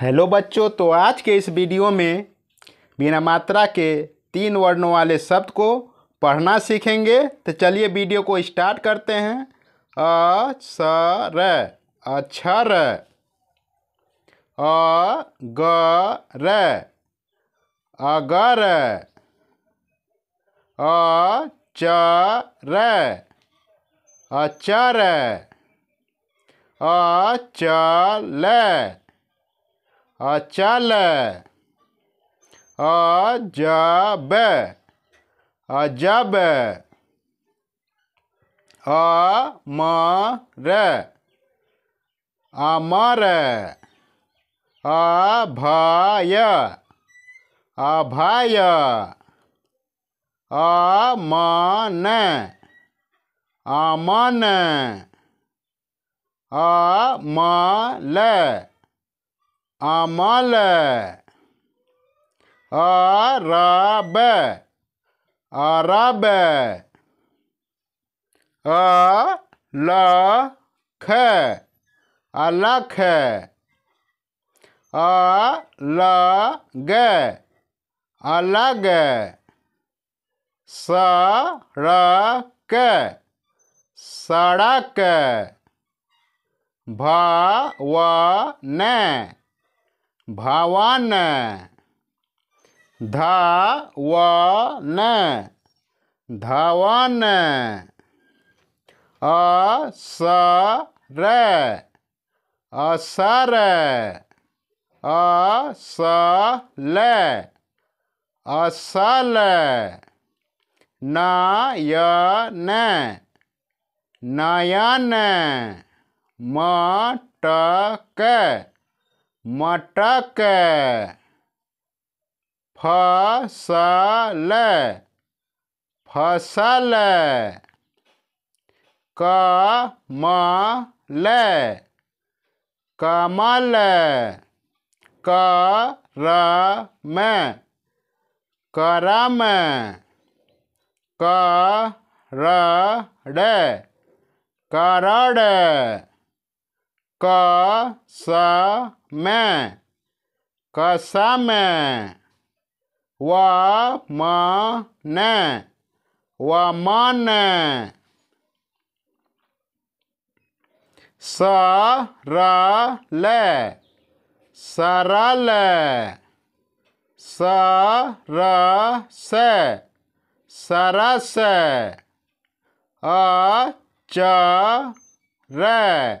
hello बच्चों तो आज के इस वीडियो में बिना मात्रा के तीन वर्णों वाले शब्द को पढ़ना सीखेंगे तो चलिए वीडियो को स्टार्ट करते हैं अ स र अक्षर अ ग र अगर अ च र अचर अ च ल अचल अजब अजब अमर अमर अभय अभय अमन अमन अमल अमल अरब अरब अलख अलख अलग अलग सड़क सड़क भवन भवन धवन धवन असर असर असल असल नयन नयन मटक मटक फसल फसल कमल कमल करम करम करड़ करड़ क स में कसम व म न व म न स र ल सरल स र स सरस अ च र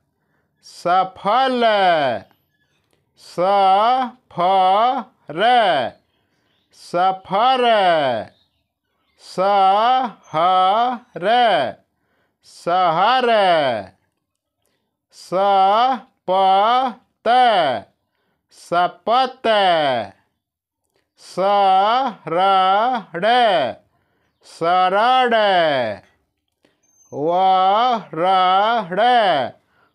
सफल सफर सफर सहर सहर सपत सपत सरड सरड वरड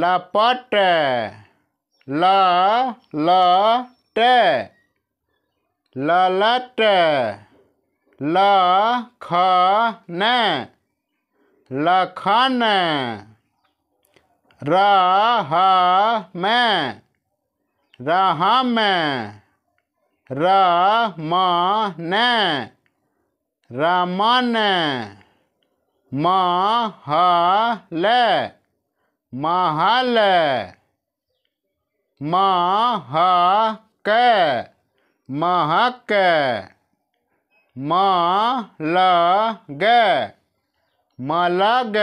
लपट ल ल ट ललट ल ख न लखन रहम में म में रमन रमन महल महल महक महक मलग मलग